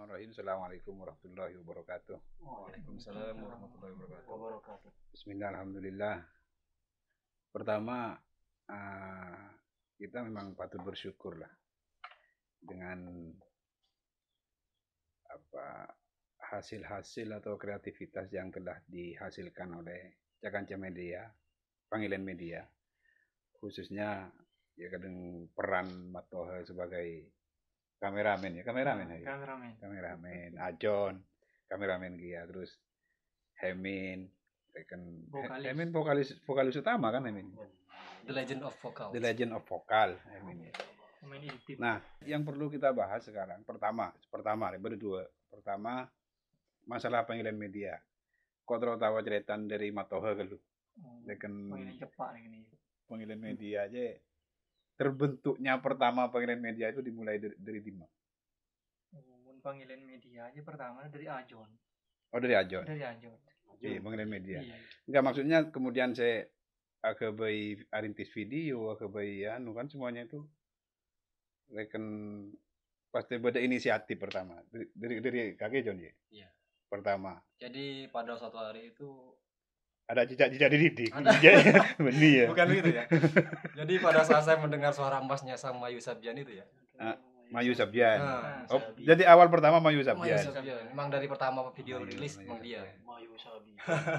Bismillahirrahmanirrahim. Assalamualaikum warahmatullahi wabarakatuh. Waalaikumsalam warahmatullahi wabarakatuh. Bismillahirrahmanirrahim. Pertama, ah, kita memang patut bersyukur lah dengan apa hasil-hasil atau kreativitas yang telah dihasilkan oleh Cakanca Media, panggilan media, khususnya ya kadang peran Matoha sebagai kameramen ya kameramen ya kameramen kameramen Ajon ah, kameramen dia terus Hemin eh, kan Hemin vokalis vokalis utama kan Hemin hmm. The Legend of Vocal The Legend of Vocal Hemin ya nah yang perlu kita bahas sekarang pertama pertama berdua pertama masalah panggilan media kontrol tawa ceritaan dari Matoha kalau hmm. dengan ini panggilan hmm. media aja terbentuknya pertama panggilan media itu dimulai dari, dari Dima? panggilan media aja pertama dari Ajon. Oh dari Ajon. Dari Ajon. Iya panggilan media. Iya. Enggak maksudnya kemudian saya bayi arintis video, akabai anu kan semuanya itu rekan pasti pada inisiatif pertama dari dari, dari kakek John ya. Iya. Pertama. Jadi pada suatu hari itu ada jejak-jejak di titik. ya. Bukan gitu ya. Jadi pada saat saya mendengar suara emasnya sama Mayu Sabian itu ya. Uh, Mayu Sabian. Nah, oh, jadi awal pertama Mayu Sabian. Mayu Sabian. Memang dari pertama video rilis Mayu, memang dia. Mayu Sabian.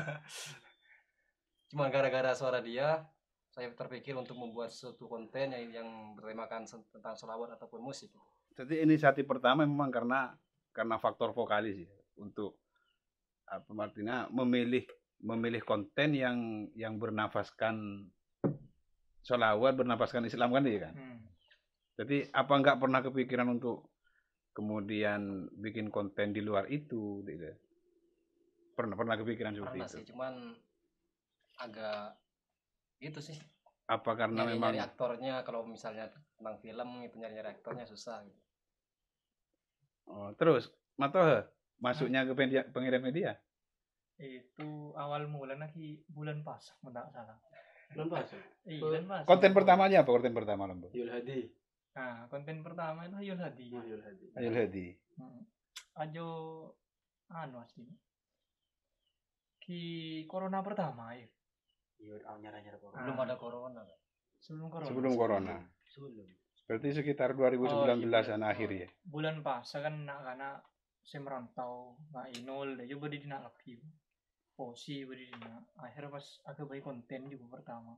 Cuma gara-gara suara dia saya terpikir untuk membuat suatu konten yang, yang bertemakan tentang selawat ataupun musik. Jadi inisiatif pertama memang karena karena faktor vokalis ya untuk apa artinya memilih memilih konten yang yang bernafaskan sholawat, bernafaskan Islam kan dia kan. Hmm. Jadi apa nggak pernah kepikiran untuk kemudian bikin konten di luar itu? Gitu? Pernah pernah kepikiran seperti pernah itu? Sih, cuman agak itu sih. Apa karena nyari, memang nyari aktornya kalau misalnya tentang film itu nyari nyari aktornya susah. Gitu. Oh, terus Matoha masuknya hmm. ke pengirim media? itu awal mula lagi bulan pas tidak salah bulan pas iya bulan pas konten pertamanya apa konten pertama lembu Yul Hadi nah konten pertama itu Yul Hadi oh, Yul Hadi ah, Yul Hadi hmm. ajo anu asli ki corona pertama ya iya nyara ah, nyara belum ada corona sebelum corona sebelum corona sebelum berarti sekitar 2019 oh, iya, an iya. akhir ya bulan pas kan nak karena saya merantau nggak inol ya coba di nak lagi posisi berdirinya akhirnya pas aku bagi konten juga pertama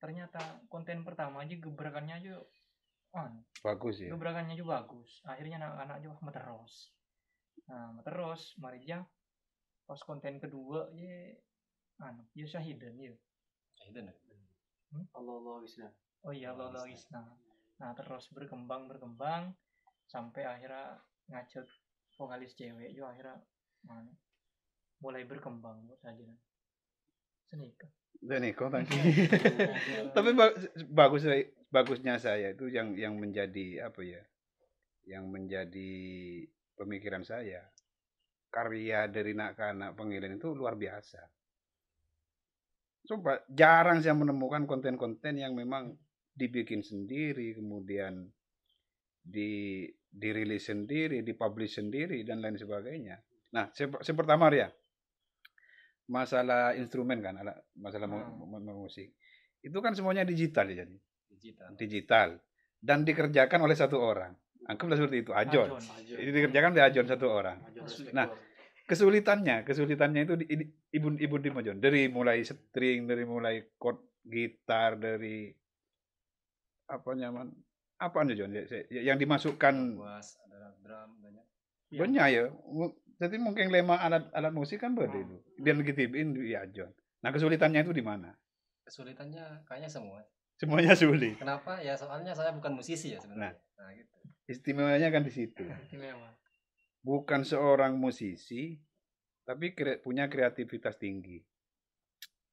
ternyata konten pertama aja gebrakannya aja on anu, bagus ya gebrakannya juga bagus akhirnya anak-anak juga meteros terus nah terus mari aja pas konten kedua ya anu ya hidden ya hidden ya? hmm? hmm? Allah Allah Isna oh iya Allah Allah Isna nah terus berkembang berkembang sampai akhirnya ngacut vokalis cewek yo akhirnya mana mulai berkembang buat sajiran Seneka. Seneko tadi. Tapi bagus bagusnya saya itu yang yang menjadi apa ya? Yang menjadi pemikiran saya karya dari anak-anak penggiling itu luar biasa. Coba jarang saya menemukan konten-konten yang memang dibikin sendiri, kemudian di dirilis sendiri, dipublish sendiri dan lain sebagainya. Nah, saya, saya pertama ya masalah instrumen kan, masalah hmm. musik. Itu kan semuanya digital ya jadi. Digital. Digital. Dan dikerjakan oleh satu orang. Anggaplah seperti itu, ajon. jadi dikerjakan oleh ajon satu orang. Ajon. Nah, kesulitannya, kesulitannya itu ibu-ibu di majon Dari mulai string, dari mulai chord gitar, dari apa nyaman apa aja ya, ya, yang dimasukkan ada drum banyak banyak ya jadi mungkin lema alat alat musik kan berarti itu. dia Dan dititipin di Ajon. Nah kesulitannya itu di mana? Kesulitannya kayaknya semua. Semuanya sulit. Kenapa? Ya soalnya saya bukan musisi ya sebenarnya. Nah, nah gitu. Istimewanya kan di situ. Istimewa. Bukan seorang musisi, tapi kre punya kreativitas tinggi.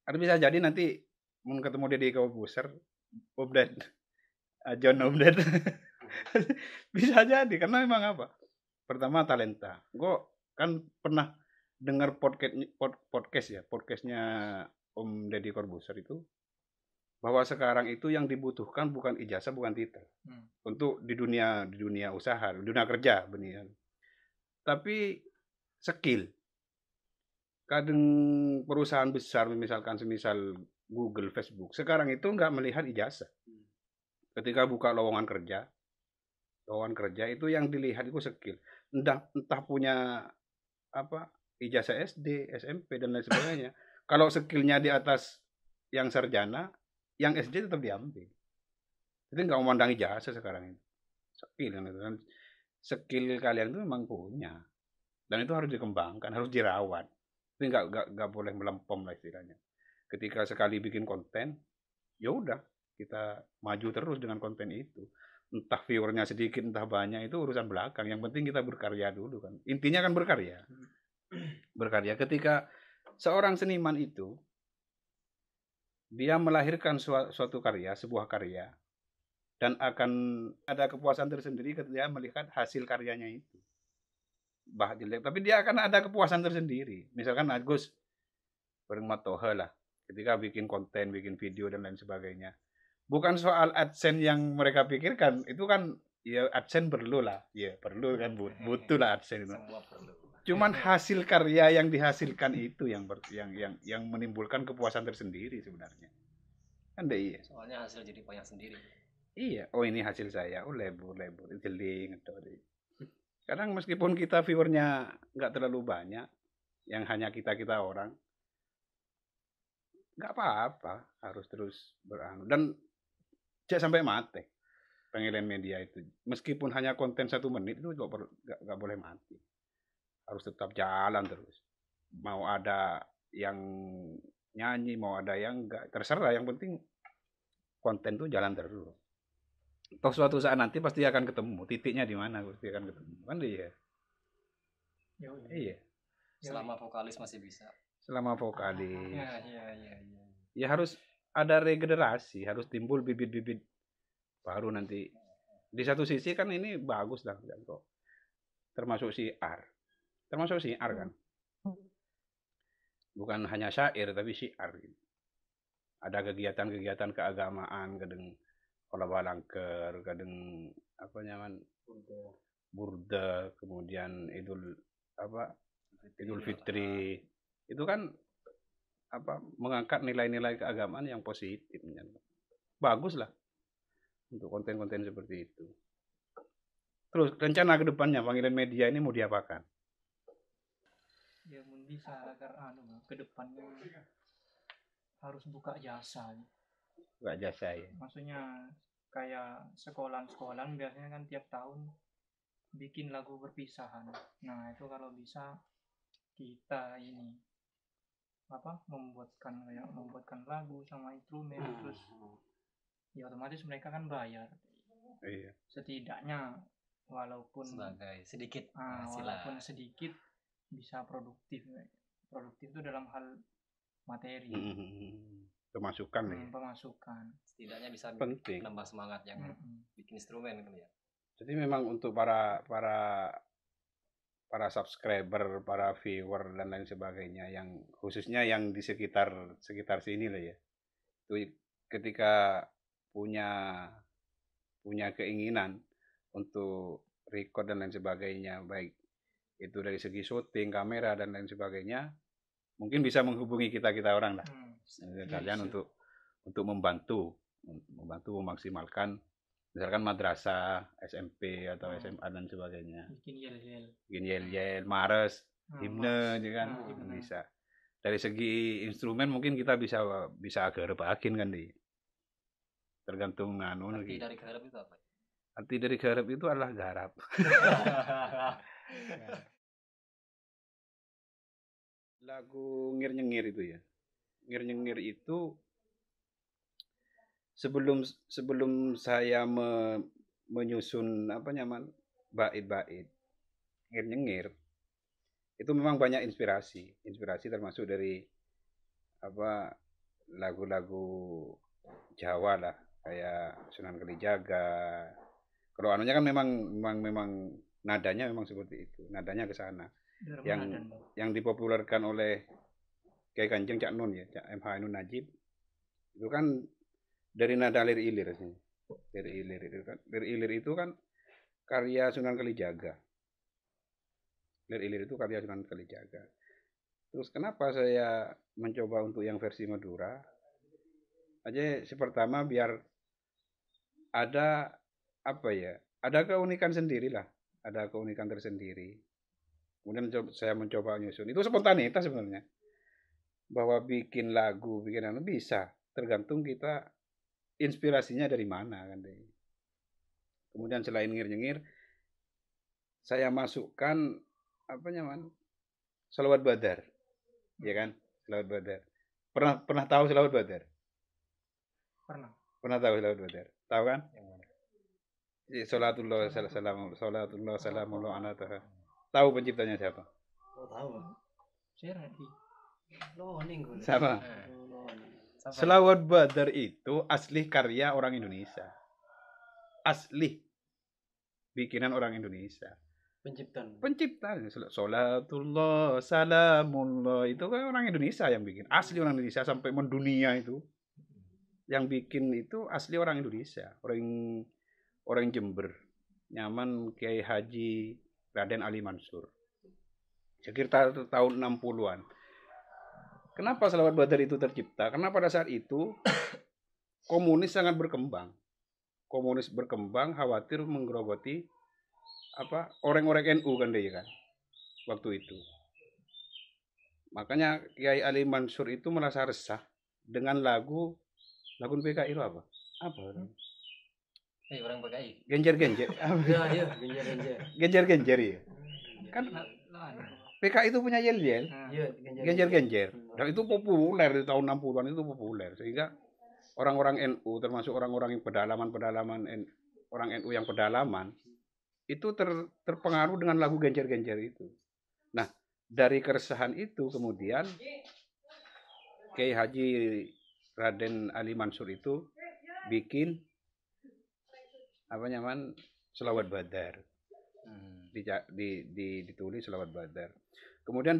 Ada bisa jadi nanti mau ketemu dia di Kaubuser, Obdad, eh, John Obdad. bisa jadi karena memang apa? Pertama talenta. Gue kan pernah dengar podcast pod, podcast ya podcastnya Om Deddy Corbuzier itu bahwa sekarang itu yang dibutuhkan bukan ijazah bukan titel hmm. untuk di dunia di dunia usaha di dunia kerja benar tapi skill kadang perusahaan besar misalkan semisal Google Facebook sekarang itu nggak melihat ijazah hmm. ketika buka lowongan kerja lowongan kerja itu yang dilihat itu skill entah entah punya apa ijazah SD, SMP dan lain sebagainya. Kalau skillnya di atas yang sarjana, yang SD tetap diambil. Jadi nggak memandang ijazah sekarang ini. Skill kan, kan skill kalian itu memang punya dan itu harus dikembangkan, harus dirawat. Tapi nggak nggak nggak boleh melempem lah istilahnya. Ketika sekali bikin konten, ya udah kita maju terus dengan konten itu entah viewernya sedikit entah banyak itu urusan belakang yang penting kita berkarya dulu kan intinya kan berkarya hmm. berkarya ketika seorang seniman itu dia melahirkan suatu karya sebuah karya dan akan ada kepuasan tersendiri ketika melihat hasil karyanya itu bah jelek tapi dia akan ada kepuasan tersendiri misalkan Agus bermatoha lah ketika bikin konten bikin video dan lain sebagainya bukan soal adsen yang mereka pikirkan itu kan ya adsen perlu lah ya perlu kan iya, butuh lah adsense itu cuman hasil karya yang dihasilkan itu yang ber, yang yang yang menimbulkan kepuasan tersendiri sebenarnya kan deh iya soalnya hasil jadi banyak sendiri iya oh ini hasil saya oh lebur lebur jeling atau kadang meskipun kita viewernya nggak terlalu banyak yang hanya kita kita orang nggak apa-apa harus terus beranu dan cek sampai mati penilaian media itu meskipun hanya konten satu menit itu juga nggak boleh mati harus tetap jalan terus mau ada yang nyanyi mau ada yang enggak terserah yang penting konten tuh jalan terus toh suatu saat nanti pasti akan ketemu titiknya di mana pasti akan ketemu kan dia iya selama vokalis masih bisa selama vokalis ya, ya, ya, ya. ya harus ada regenerasi harus timbul bibit-bibit baru nanti di satu sisi kan ini bagus lah kok termasuk siar termasuk siar kan bukan hanya syair tapi siar. gitu. ada kegiatan-kegiatan keagamaan kadang olah balangker kadang apa nyaman burda kemudian idul apa idul fitri itu kan apa mengangkat nilai-nilai keagamaan yang positif baguslah untuk konten-konten seperti itu terus rencana kedepannya panggilan media ini mau diapakan ya mungkin bisa agar anu kedepannya harus buka jasa buka jasa ya maksudnya kayak sekolah-sekolah biasanya kan tiap tahun bikin lagu perpisahan nah itu kalau bisa kita ini apa membuatkan kayak hmm. membuatkan lagu sama instrumen hmm. terus ya otomatis mereka kan bayar iya. setidaknya walaupun sebagai sedikit uh, walaupun sedikit bisa produktif produktif itu dalam hal materi hmm, hmm, pemasukan ya. hmm, ya. pemasukan setidaknya bisa penting menambah semangat yang hmm. bikin instrumen kan ya jadi memang untuk para para para subscriber, para viewer dan lain sebagainya yang khususnya yang di sekitar sekitar sini lah ya. Itu ketika punya punya keinginan untuk record dan lain sebagainya baik itu dari segi syuting kamera dan lain sebagainya mungkin bisa menghubungi kita kita orang lah hmm, iya, iya, kalian untuk untuk membantu membantu memaksimalkan misalkan madrasah, SMP atau oh. SMA dan sebagainya. Bikin yel-yel. Bikin yel-yel, mares, hmm, himne juga ya kan hmm. bisa. Dari segi instrumen mungkin kita bisa bisa agak akin kan di. Tergantung anu Arti dari garap itu apa? Arti dari garap itu adalah garap. Nah. Lagu ngir-nyengir itu ya. Ngir-nyengir itu sebelum sebelum saya me, menyusun apa nyaman bait-bait nyengir-nyengir itu memang banyak inspirasi inspirasi termasuk dari apa lagu-lagu Jawa lah kayak Sunan Kalijaga kalau anunya kan memang memang memang nadanya memang seperti itu nadanya ke sana yang nadan. yang dipopulerkan oleh kayak Kanjeng Cak Nun ya Cak MH Nun Najib itu kan dari nada lir ilir lir ilir itu kan lir ilir itu kan karya Sunan Kalijaga lir ilir itu karya Sunan Kalijaga terus kenapa saya mencoba untuk yang versi Madura aja si pertama biar ada apa ya ada keunikan sendirilah ada keunikan tersendiri kemudian saya mencoba nyusun itu spontanitas sebenarnya bahwa bikin lagu bikin lagu bisa tergantung kita inspirasinya dari mana kan deh. Kemudian selain ngir nyengir saya masukkan apa nyaman? Salawat Badar. Ya kan? Salawat Badar. Pernah pernah tahu Salawat Badar? Pernah. Pernah tahu Salawat Badar? Tahu kan? Ya, Salatullah salam salatullah salamullah anataha. Tahu penciptanya siapa? Oh, tahu. Siapa? Siapa? Eh. Selawat Badar itu asli karya orang Indonesia. Asli bikinan orang Indonesia. Penciptaan. Penciptaan. Salatullah, salamullah itu kan orang Indonesia yang bikin. Asli orang Indonesia sampai mendunia itu. Yang bikin itu asli orang Indonesia, orang orang Jember. Nyaman Kiai Haji Raden Ali Mansur. Sekitar tahun 60-an. Kenapa Salawat Badar itu tercipta? Karena pada saat itu komunis sangat berkembang. Komunis berkembang khawatir menggerogoti apa orang-orang NU kan dia kan waktu itu. Makanya Kiai Ali Mansur itu merasa resah dengan lagu lagu PKI itu apa? Apa? Hmm? hey, eh, orang PKI. Genjer-genjer. ya, ya, genjer-genjer. Genjer-genjer ya. Kan PKI itu punya yel-yel. Ah. Ya, genjer-genjer. Dan itu populer di tahun 60-an itu populer sehingga orang-orang NU termasuk orang-orang yang pedalaman-pedalaman orang NU yang pedalaman itu ter, terpengaruh dengan lagu genjer-genjer itu. Nah, dari keresahan itu kemudian Kiai Haji Raden Ali Mansur itu bikin apa nyaman selawat badar. Hmm. Di, di, di, ditulis selawat badar. Kemudian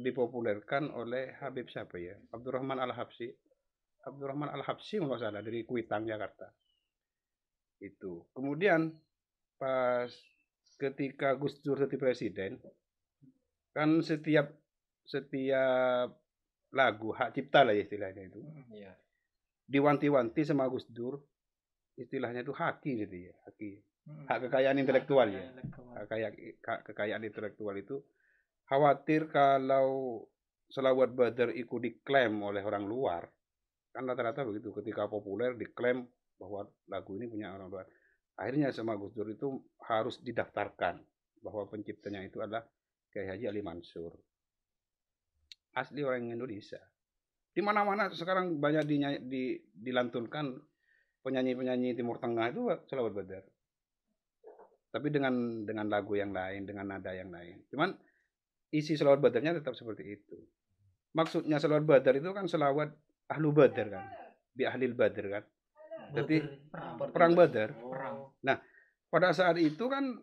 dipopulerkan oleh Habib siapa ya? Abdurrahman Al-Habsi. Abdurrahman Al-Habsi kalau salah dari Kuitang Jakarta. Itu. Kemudian pas ketika Gus Dur jadi presiden kan setiap setiap lagu hak cipta lah ya istilahnya itu. Hmm, iya. Diwanti-wanti sama Gus Dur istilahnya itu haki gitu ya, haki. Hmm. Hak kekayaan intelektual ya. kekayaan intelektual itu khawatir kalau selawat badar itu diklaim oleh orang luar. Kan rata-rata begitu ketika populer diklaim bahwa lagu ini punya orang luar. Akhirnya sama Gus Dur itu harus didaftarkan bahwa penciptanya itu adalah Kiai Haji Ali Mansur. Asli orang Indonesia. Di mana-mana sekarang banyak dinyanyi di, dilantunkan penyanyi-penyanyi Timur Tengah itu selawat badar. Tapi dengan dengan lagu yang lain, dengan nada yang lain. Cuman isi selawat badarnya tetap seperti itu. Maksudnya selawat badar itu kan selawat ahlu badar kan. Bi ahlil badar kan. Jadi perang, perang badar. Oh. Perang. Nah, pada saat itu kan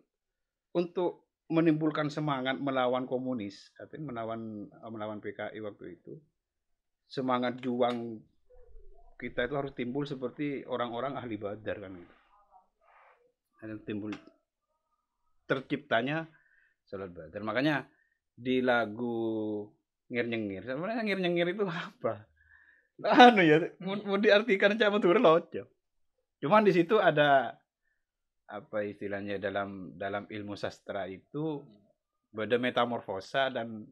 untuk menimbulkan semangat melawan komunis, artinya melawan eh, melawan PKI waktu itu. Semangat juang kita itu harus timbul seperti orang-orang ahli badar kan gitu. Dan timbul terciptanya salat badar. Makanya di lagu ngir-nyengir. Sebenarnya ngir-nyengir itu apa? Anu ya, mau, diartikan cah tuh loco. Cuman di situ ada apa istilahnya dalam dalam ilmu sastra itu ada metamorfosa dan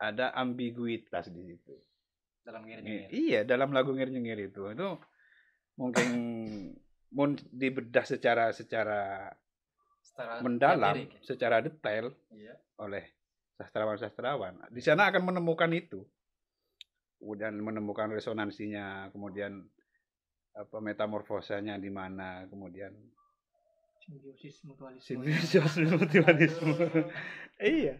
ada ambiguitas di situ. Dalam ngir-nyengir. Iya, dalam lagu ngir-nyengir itu. Itu mungkin mau dibedah secara secara, mendalam, ya? secara detail iya. oleh sastrawan-sastrawan di sana akan menemukan itu kemudian menemukan resonansinya kemudian apa metamorfosanya di mana kemudian simbiosis mutualisme iya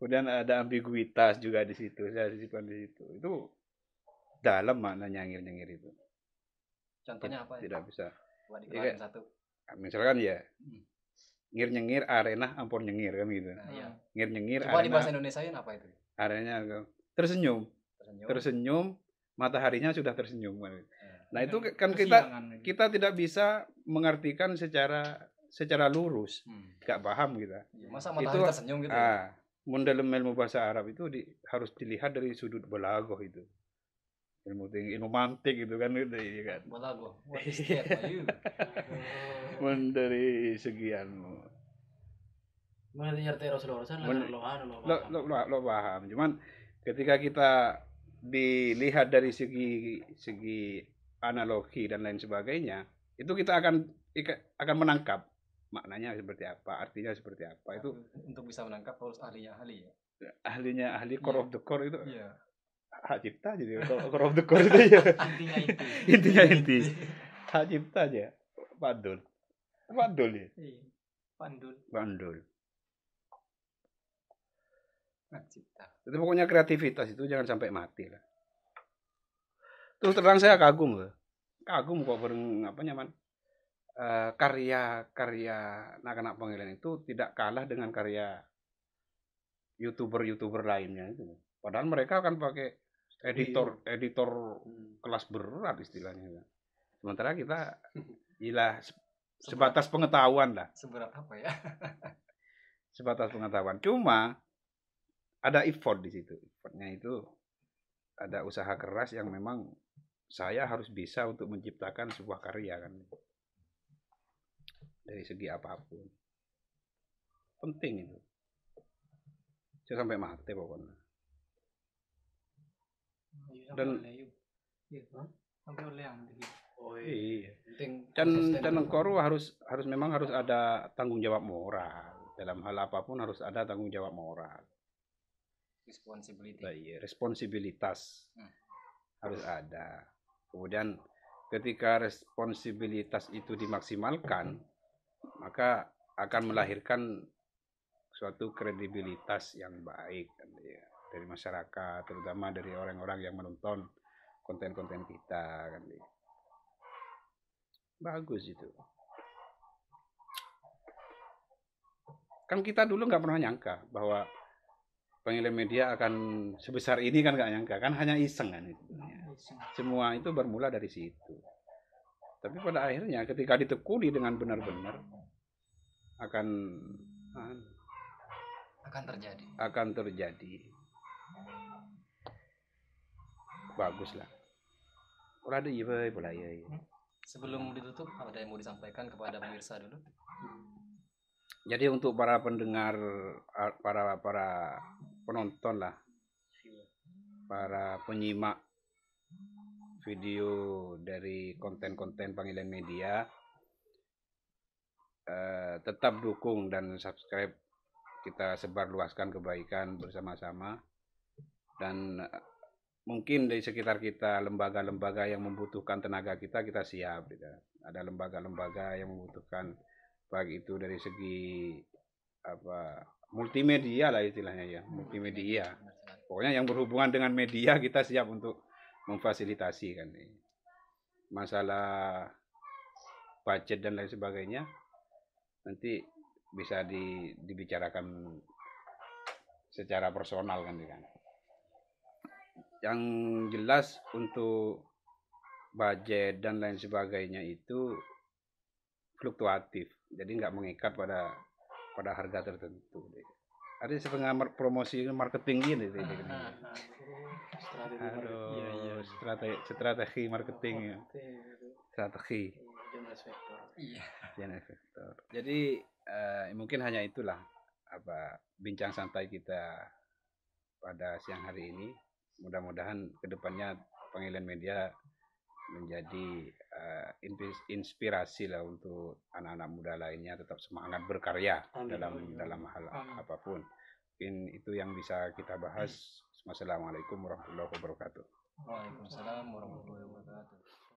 kemudian ada ambiguitas juga di situ saya sisipkan di situ itu dalam makna nyangir nyangir itu contohnya apa ya? tidak bisa Buat ya, satu misalkan ya hmm ngir nyengir arena ampun nyengir kan gitu ah, iya. ngir nyengir coba arena, di bahasa Indonesia apa itu arenanya tersenyum tersenyum, tersenyum mataharinya sudah tersenyum nah, nah itu kan kita gitu. kita tidak bisa mengartikan secara secara lurus hmm. gak paham kita ya, masa matahari itu, tersenyum gitu ah, ya? mendalam ilmu bahasa Arab itu di, harus dilihat dari sudut belagoh itu ilmu tinggi ilmu mantik gitu kan gitu ya kan malah gua what is that dari segi mengerti arti Rasulullah Men, lo, lo, lo, lo, lo paham cuman ketika kita dilihat dari segi segi analogi dan lain sebagainya itu kita akan akan menangkap maknanya seperti apa artinya seperti apa itu untuk bisa menangkap harus ahlinya ahli ya ahlinya ahli core yeah. of iya. the core itu yeah hak cipta jadi core of the core itu ya intinya inti intinya inti hak cipta aja pandul pandul ya pandul pandul hak cipta itu pokoknya kreativitas itu jangan sampai mati lah terus terang saya kagum loh kagum kok bareng apa nyaman karya-karya eh, anak-anak panggilan itu tidak kalah dengan karya youtuber-youtuber lainnya itu. Padahal mereka akan pakai editor iya. editor kelas berat istilahnya sementara kita ialah sebatas pengetahuan lah seberat apa ya sebatas pengetahuan cuma ada effort di situ effortnya itu ada usaha keras yang memang saya harus bisa untuk menciptakan sebuah karya kan dari segi apapun penting itu saya sampai mati pokoknya Oh, iya, dan iya, oh, iya. dan dan engkau harus harus memang harus ada tanggung jawab moral dalam hal apapun harus ada tanggung jawab moral responsibility responsibilitas hmm. harus ada kemudian ketika responsibilitas itu dimaksimalkan maka akan melahirkan suatu kredibilitas yang baik ya dari masyarakat terutama dari orang-orang yang menonton konten-konten kita kan gitu. bagus itu kan kita dulu nggak pernah nyangka bahwa pengirim media akan sebesar ini kan nggak nyangka kan hanya iseng kan itu iya, semua itu bermula dari situ tapi pada akhirnya ketika ditekuni dengan benar-benar akan akan terjadi akan terjadi bagus lah orang ada ya pula ya, sebelum ditutup ada yang mau disampaikan kepada pemirsa dulu jadi untuk para pendengar para para penonton lah para penyimak video dari konten-konten panggilan media eh, tetap dukung dan subscribe kita sebar luaskan kebaikan bersama-sama dan mungkin dari sekitar kita lembaga-lembaga yang membutuhkan tenaga kita kita siap gitu. ada lembaga-lembaga yang membutuhkan baik itu dari segi apa multimedia lah istilahnya ya multimedia pokoknya yang berhubungan dengan media kita siap untuk memfasilitasi kan masalah budget dan lain sebagainya nanti bisa dibicarakan secara personal kan ya kan yang jelas untuk budget dan lain sebagainya itu fluktuatif jadi nggak mengikat pada pada harga tertentu ada setengah promosi marketing gini gitu, gitu. deh. Aduh, iya, strategi strategi marketing ya. strategi iya jadi uh, mungkin hanya itulah apa bincang santai kita pada siang hari ini mudah-mudahan kedepannya pengalian media menjadi uh, inspirasi lah untuk anak-anak muda lainnya tetap semangat berkarya Amin. dalam dalam hal Amin. apapun. Mungkin itu yang bisa kita bahas. Wassalamualaikum warahmatullahi wabarakatuh. Waalaikumsalam warahmatullahi wabarakatuh.